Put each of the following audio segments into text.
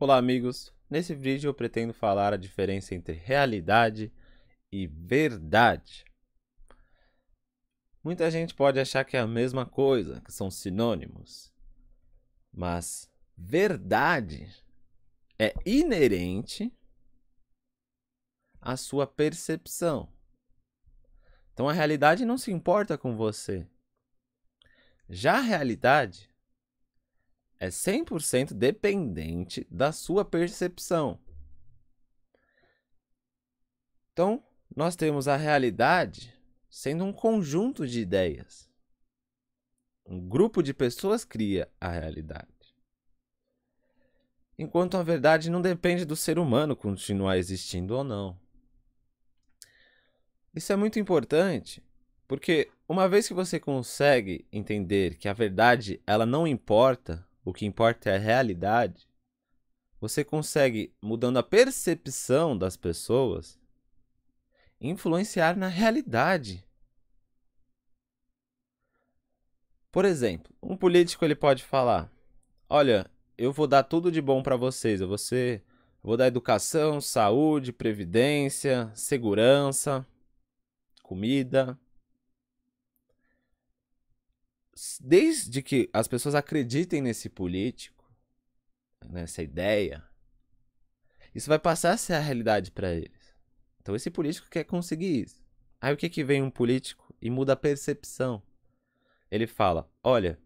Olá, amigos! Nesse vídeo eu pretendo falar a diferença entre realidade e verdade. Muita gente pode achar que é a mesma coisa, que são sinônimos, mas verdade é inerente à sua percepção. Então a realidade não se importa com você. Já a realidade é 100% dependente da sua percepção. Então, nós temos a realidade sendo um conjunto de ideias. Um grupo de pessoas cria a realidade. Enquanto a verdade não depende do ser humano continuar existindo ou não. Isso é muito importante, porque uma vez que você consegue entender que a verdade ela não importa o que importa é a realidade, você consegue, mudando a percepção das pessoas, influenciar na realidade. Por exemplo, um político ele pode falar: "Olha, eu vou dar tudo de bom para vocês, eu vou, ser, eu vou dar educação, saúde, previdência, segurança, comida, desde que as pessoas acreditem nesse político, nessa ideia, isso vai passar a ser a realidade para eles. Então esse político quer conseguir isso. Aí o que que vem um político e muda a percepção? Ele fala: "Olha,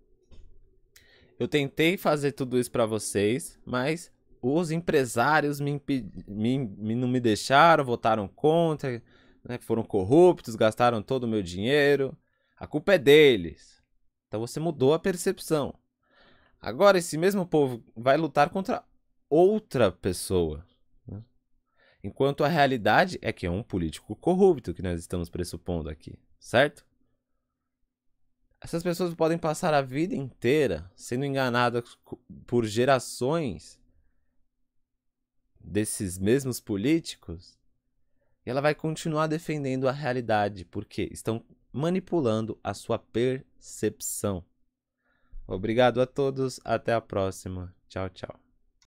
eu tentei fazer tudo isso para vocês, mas os empresários me, me, me, não me deixaram, votaram contra, né? foram corruptos, gastaram todo o meu dinheiro. A culpa é deles. Então você mudou a percepção. Agora esse mesmo povo vai lutar contra outra pessoa. Né? Enquanto a realidade é que é um político corrupto que nós estamos pressupondo aqui, certo? Essas pessoas podem passar a vida inteira sendo enganadas por gerações desses mesmos políticos e ela vai continuar defendendo a realidade porque estão manipulando a sua percepção. Obrigado a todos, até a próxima. Tchau, tchau.